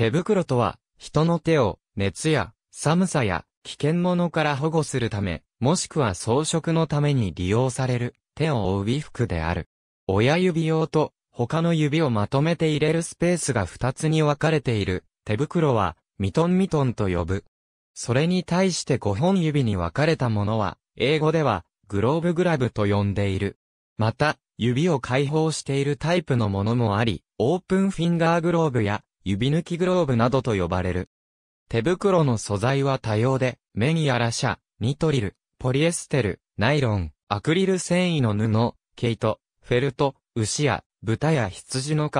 手袋とは、人の手を、熱や、寒さや、危険物から保護するため、もしくは装飾のために利用される、手を覆う衣服である。親指用と、他の指をまとめて入れるスペースが2つに分かれている、手袋は、ミトンミトンと呼ぶ。それに対して5本指に分かれたものは、英語では、グローブグラブと呼んでいる。また、指を解放しているタイプのものもあり、オープンフィンガーグローブや、指抜きグローブなどと呼ばれる。手袋の素材は多様で、ニアラシャ、ニトリル、ポリエステル、ナイロン、アクリル繊維の布、毛糸、フェルト、牛や豚や羊の皮、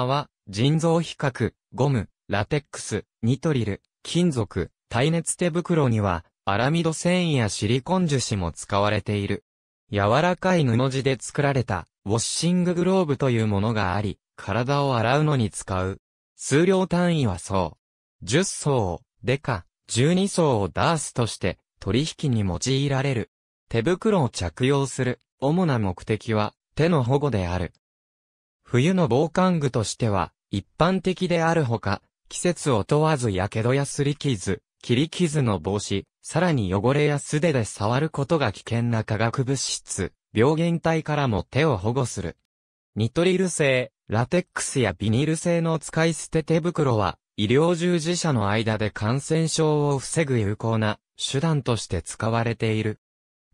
腎臓皮革、ゴム、ラテックス、ニトリル、金属、耐熱手袋には、アラミド繊維やシリコン樹脂も使われている。柔らかい布地で作られた、ウォッシンググローブというものがあり、体を洗うのに使う。数量単位は層。10層をデカ、12層をダースとして取引に用いられる。手袋を着用する主な目的は手の保護である。冬の防寒具としては一般的であるほか、季節を問わず火傷やすり傷、切り傷の防止、さらに汚れや素手で触ることが危険な化学物質、病原体からも手を保護する。ニトリル製、ラテックスやビニール製の使い捨て手袋は、医療従事者の間で感染症を防ぐ有効な手段として使われている。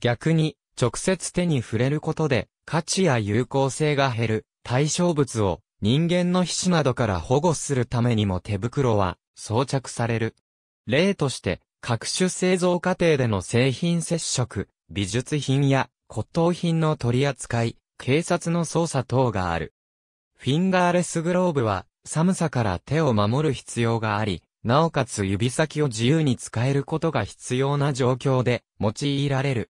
逆に、直接手に触れることで、価値や有効性が減る対象物を人間の皮脂などから保護するためにも手袋は装着される。例として、各種製造過程での製品接触、美術品や骨董品の取り扱い、警察の捜査等がある。フィンガーレスグローブは寒さから手を守る必要があり、なおかつ指先を自由に使えることが必要な状況で用いられる。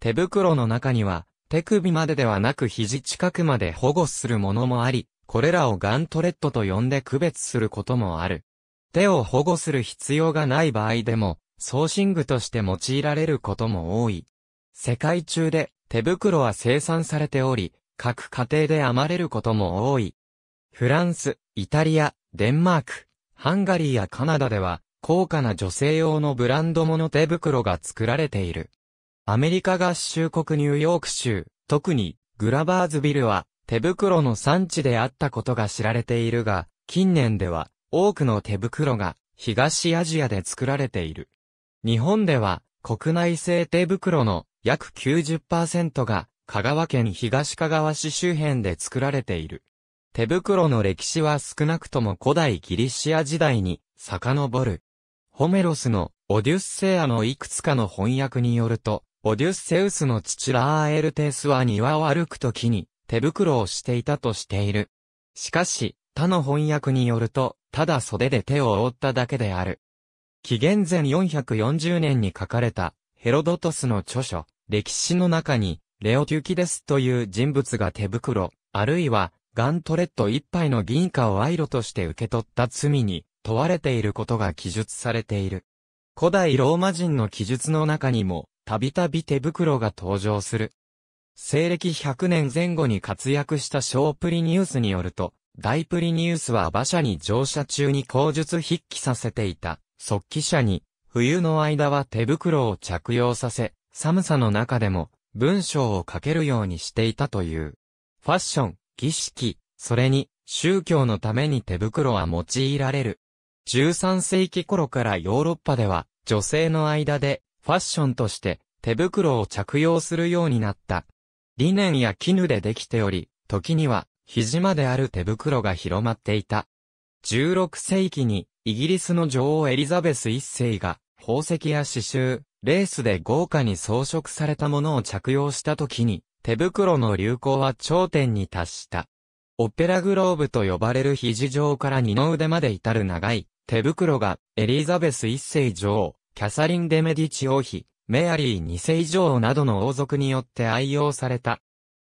手袋の中には手首までではなく肘近くまで保護するものもあり、これらをガントレットと呼んで区別することもある。手を保護する必要がない場合でも、送信具として用いられることも多い。世界中で手袋は生産されており、各家庭で編まれることも多い。フランス、イタリア、デンマーク、ハンガリーやカナダでは、高価な女性用のブランド物手袋が作られている。アメリカ合衆国ニューヨーク州、特にグラバーズビルは手袋の産地であったことが知られているが、近年では多くの手袋が東アジアで作られている。日本では国内製手袋の約90%が香川県東香川市周辺で作られている。手袋の歴史は少なくとも古代ギリシア時代に遡る。ホメロスのオデュッセアのいくつかの翻訳によると、オデュッセウスの父ラーエルテスは庭を歩くときに手袋をしていたとしている。しかし、他の翻訳によると、ただ袖で手を覆っただけである。紀元前440年に書かれたヘロドトスの著書、歴史の中に、レオ・テュキデスという人物が手袋、あるいは、ガントレット一杯の銀貨を賄賂として受け取った罪に問われていることが記述されている。古代ローマ人の記述の中にも、たびたび手袋が登場する。西暦100年前後に活躍した小プリニウスによると、大プリニウスは馬車に乗車中に口述筆記させていた、速記者に、冬の間は手袋を着用させ、寒さの中でも、文章を書けるようにしていたという。ファッション、儀式、それに、宗教のために手袋は用いられる。13世紀頃からヨーロッパでは、女性の間で、ファッションとして、手袋を着用するようになった。リネンや絹でできており、時には、肘まである手袋が広まっていた。16世紀に、イギリスの女王エリザベス一世が、宝石や刺繍、レースで豪華に装飾されたものを着用した時に、手袋の流行は頂点に達した。オペラグローブと呼ばれる肘上から二の腕まで至る長い手袋がエリザベス一世女王、キャサリン・デ・メディチ王妃、メアリー二世女王などの王族によって愛用された。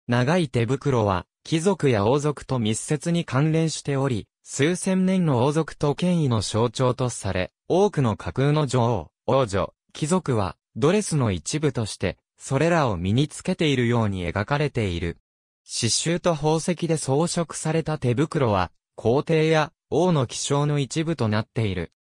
長い手袋は貴族や王族と密接に関連しており、数千年の王族と権威の象徴とされ、多くの架空の女王、王女、貴族は、ドレスの一部として、それらを身につけているように描かれている。刺繍と宝石で装飾された手袋は、皇帝や王の気象の一部となっている。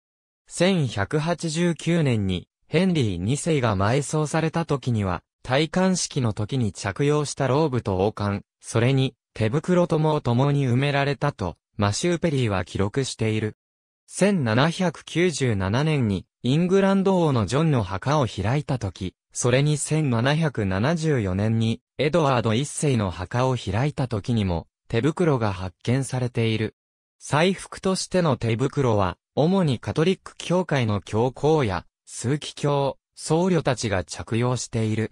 1189年に、ヘンリー2世が埋葬された時には、戴冠式の時に着用したローブと王冠、それに手袋とも共に埋められたとマシューペリーは記録している。1797年にイングランド王のジョンの墓を開いた時、それに1774年にエドワード一世の墓を開いた時にも手袋が発見されている。財服としての手袋は、主にカトリック教会の教皇や、数奇教、僧侶たちが着用している。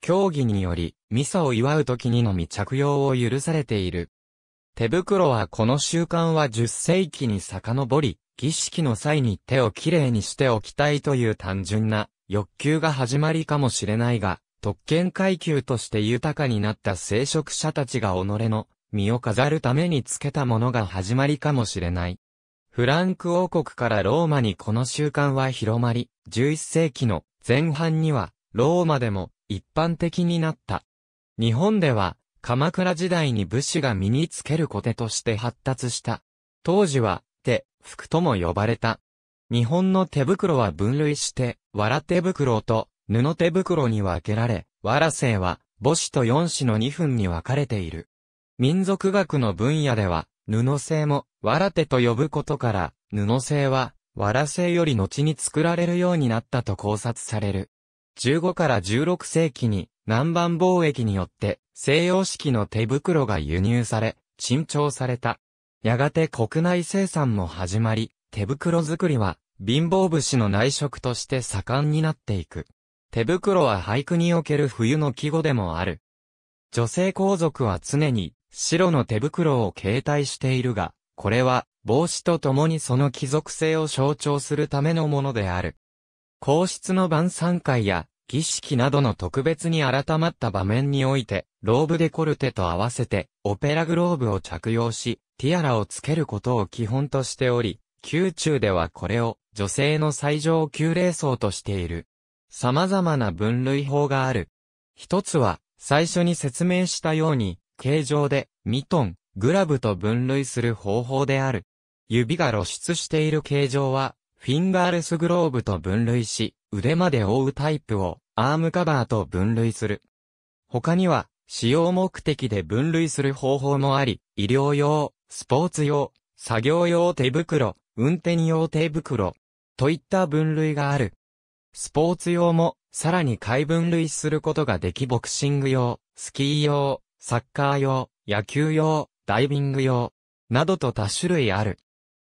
教義により、ミサを祝う時にのみ着用を許されている。手袋はこの習慣は10世紀に遡り、儀式の際に手をきれいにしておきたいという単純な欲求が始まりかもしれないが、特権階級として豊かになった聖職者たちが己の身を飾るためにつけたものが始まりかもしれない。フランク王国からローマにこの習慣は広まり、11世紀の前半にはローマでも一般的になった。日本では鎌倉時代に武士が身につける小手として発達した。当時は、手、服とも呼ばれた。日本の手袋は分類して、藁手袋と布手袋に分けられ、藁製は母子と四子の二分に分かれている。民族学の分野では、布製も藁手と呼ぶことから、布製は藁製より後に作られるようになったと考察される。15から16世紀に南蛮貿易によって西洋式の手袋が輸入され、珍調された。やがて国内生産も始まり、手袋作りは貧乏武士の内職として盛んになっていく。手袋は俳句における冬の季語でもある。女性皇族は常に白の手袋を携帯しているが、これは帽子と共にその貴族性を象徴するためのものである。皇室の晩餐会や儀式などの特別に改まった場面において、ローブデコルテと合わせて、オペラグローブを着用し、ティアラをつけることを基本としており、宮中ではこれを女性の最上級礼装としている。様々な分類法がある。一つは、最初に説明したように、形状で、ミトン、グラブと分類する方法である。指が露出している形状は、フィンガーレスグローブと分類し、腕まで覆うタイプをアームカバーと分類する。他には、使用目的で分類する方法もあり、医療用、スポーツ用、作業用手袋、運転用手袋、といった分類がある。スポーツ用も、さらにい分類することができボクシング用、スキー用、サッカー用、野球用、ダイビング用、などと多種類ある。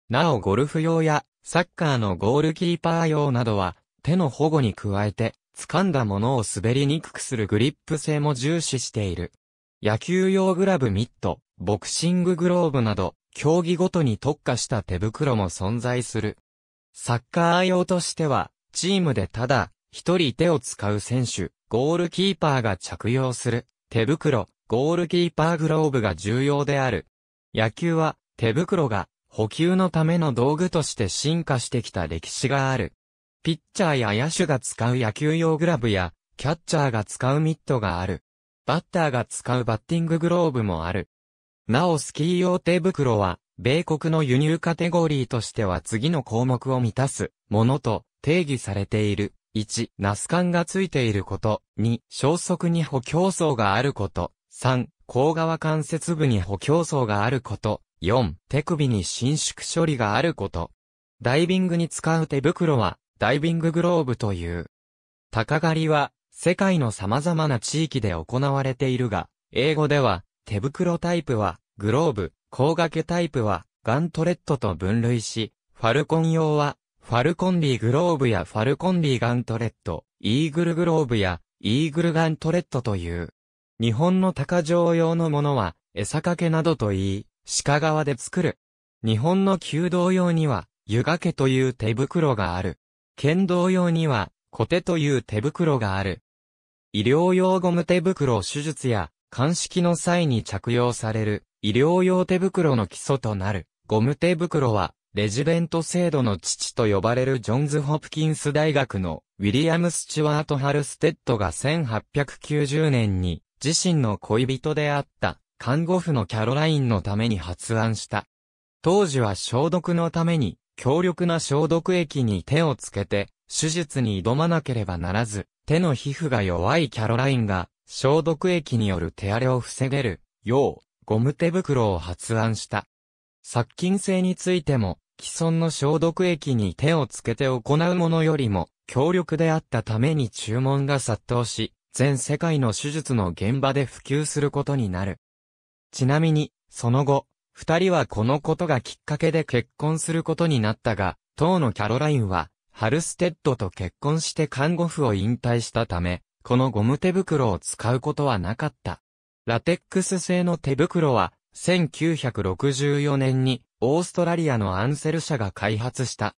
なおゴルフ用やサッカーのゴールキーパー用などは、手の保護に加えて、掴んだものを滑りにくくするグリップ性も重視している。野球用グラブミット、ボクシンググローブなど、競技ごとに特化した手袋も存在する。サッカー用としては、チームでただ、一人手を使う選手、ゴールキーパーが着用する、手袋、ゴールキーパーグローブが重要である。野球は、手袋が補給のための道具として進化してきた歴史がある。ピッチャーや野手が使う野球用グラブや、キャッチャーが使うミットがある。バッターが使うバッティンググローブもある。なおスキー用手袋は、米国の輸入カテゴリーとしては次の項目を満たすものと定義されている。1、ナス管がついていること。2、消息に補強層があること。3、甲側関節部に補強層があること。4、手首に伸縮処理があること。ダイビングに使う手袋は、ダイビンググローブという。鷹狩りは、世界の様々な地域で行われているが、英語では、手袋タイプは、グローブ、甲掛けタイプは、ガントレットと分類し、ファルコン用は、ファルコンリーグローブやファルコンリーガントレット、イーグルグローブや、イーグルガントレットという。日本の鷹城用のものは、餌掛けなどといい、鹿革で作る。日本の弓道用には、湯掛けという手袋がある。剣道用には、コテという手袋がある。医療用ゴム手袋手術や、鑑識の際に着用される、医療用手袋の基礎となる、ゴム手袋は、レジデント制度の父と呼ばれるジョンズ・ホプキンス大学のウィリアム・スチュワート・ハルステッドが1890年に自身の恋人であった看護婦のキャロラインのために発案した。当時は消毒のために、強力な消毒液に手をつけて、手術に挑まなければならず、手の皮膚が弱いキャロラインが、消毒液による手荒れを防げる、よう、ゴム手袋を発案した。殺菌性についても、既存の消毒液に手をつけて行うものよりも、強力であったために注文が殺到し、全世界の手術の現場で普及することになる。ちなみに、その後、二人はこのことがきっかけで結婚することになったが、当のキャロラインは、ハルステッドと結婚して看護婦を引退したため、このゴム手袋を使うことはなかった。ラテックス製の手袋は、1964年にオーストラリアのアンセル社が開発した。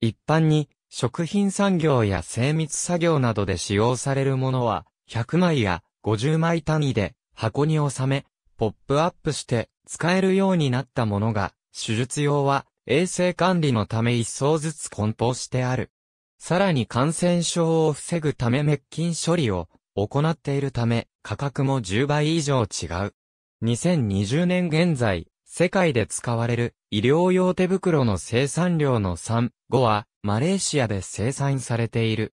一般に食品産業や精密作業などで使用されるものは100枚や50枚単位で箱に収めポップアップして使えるようになったものが、手術用は衛生管理のため一層ずつ梱包してある。さらに感染症を防ぐため滅菌処理を行っているため価格も10倍以上違う。2020年現在、世界で使われる医療用手袋の生産量の3、5はマレーシアで生産されている。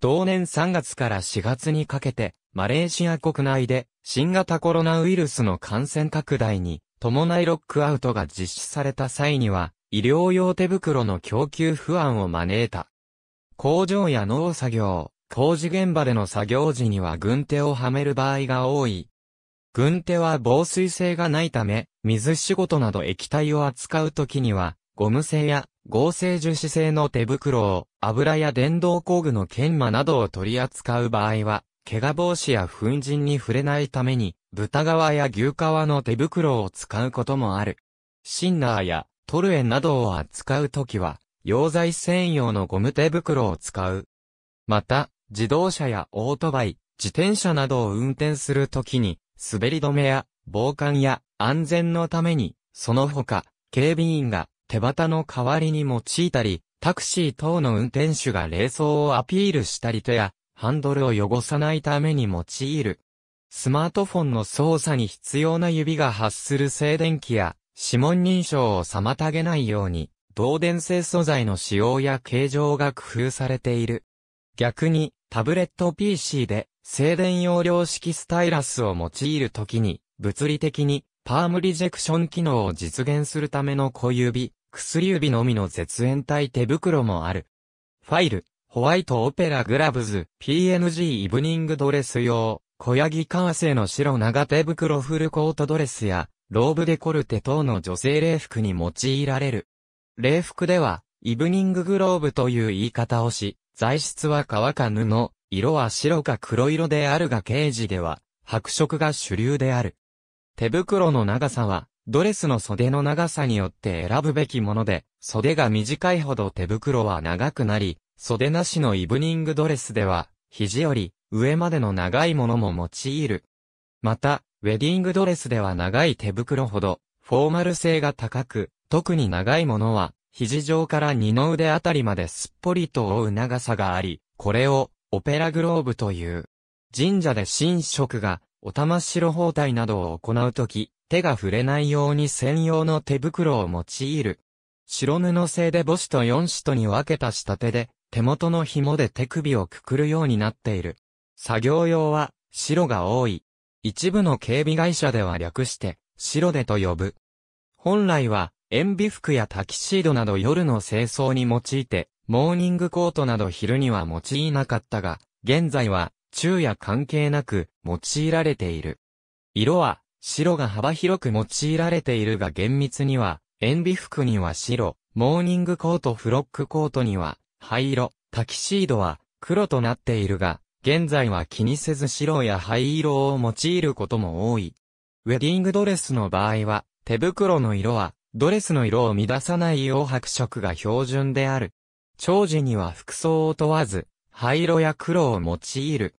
同年3月から4月にかけてマレーシア国内で新型コロナウイルスの感染拡大に伴いロックアウトが実施された際には、医療用手袋の供給不安を招いた。工場や農作業、工事現場での作業時には軍手をはめる場合が多い。軍手は防水性がないため、水仕事など液体を扱うときには、ゴム製や合成樹脂製の手袋を、油や電動工具の研磨などを取り扱う場合は、怪我防止や粉塵に触れないために、豚革や牛革の手袋を使うこともある。シンナーやトルエなどを扱うときは、溶剤専用のゴム手袋を使う。また、自動車やオートバイ、自転車などを運転するときに、滑り止めや防寒や安全のために、その他、警備員が手旗の代わりに用いたり、タクシー等の運転手が冷装をアピールしたり手やハンドルを汚さないために用いる。スマートフォンの操作に必要な指が発する静電気や指紋認証を妨げないように、導電性素材の使用や形状が工夫されている。逆に、タブレット PC で静電容量式スタイラスを用いるときに、物理的にパームリジェクション機能を実現するための小指、薬指のみの絶縁体手袋もある。ファイル、ホワイトオペラグラブズ、PNG イブニングドレス用、小ヤギ革製の白長手袋フルコートドレスや、ローブデコルテ等の女性礼服に用いられる。礼服では、イブニンググローブという言い方をし、材質は革か布、色は白か黒色であるが刑事では、白色が主流である。手袋の長さは、ドレスの袖の長さによって選ぶべきもので、袖が短いほど手袋は長くなり、袖なしのイブニングドレスでは、肘より上までの長いものも用いる。また、ウェディングドレスでは長い手袋ほど、フォーマル性が高く、特に長いものは、肘上から二の腕あたりまですっぽりと覆う長さがあり、これを、オペラグローブという。神社で神職が、お玉白包帯などを行うとき、手が触れないように専用の手袋を用いる。白布製で母子と四子とに分けた仕立てで、手元の紐で手首をくくるようになっている。作業用は、白が多い。一部の警備会社では略して、白でと呼ぶ。本来は、塩ビ服やタキシードなど夜の清掃に用いて、モーニングコートなど昼には用いなかったが、現在は、昼夜関係なく、用いられている。色は、白が幅広く用いられているが厳密には、塩ビ服には白、モーニングコートフロックコートには灰色、タキシードは黒となっているが、現在は気にせず白や灰色を用いることも多い。ウェディングドレスの場合は、手袋の色は、ドレスの色を乱さないよう白色が標準である。長寿には服装を問わず、灰色や黒を用いる。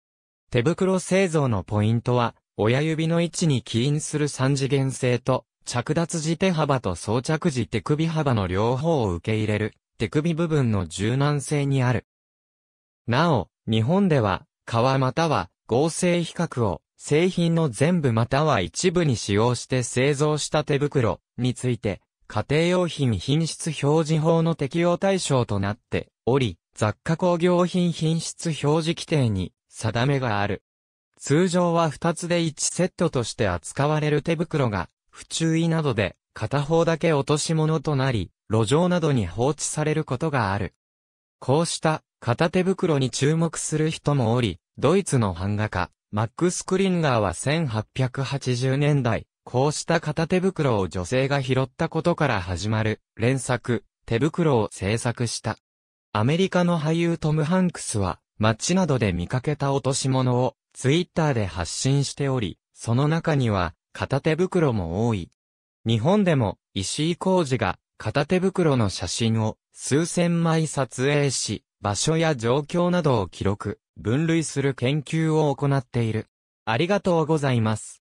手袋製造のポイントは、親指の位置に起因する三次元性と、着脱時手幅と装着時手首幅の両方を受け入れる。手首部分の柔軟性にある。なお、日本では、革または合成比較を製品の全部または一部に使用して製造した手袋について、家庭用品品質表示法の適用対象となっており、雑貨工業品品質表示規定に定めがある。通常は2つで1セットとして扱われる手袋が、不注意などで片方だけ落とし物となり、路上などに放置されることがある。こうした片手袋に注目する人もおり、ドイツの版画家、マックス・クリンガーは1880年代、こうした片手袋を女性が拾ったことから始まる連作、手袋を制作した。アメリカの俳優トム・ハンクスは、街などで見かけた落とし物を、ツイッターで発信しており、その中には、片手袋も多い。日本でも、石井浩二が、片手袋の写真を数千枚撮影し、場所や状況などを記録、分類する研究を行っている。ありがとうございます。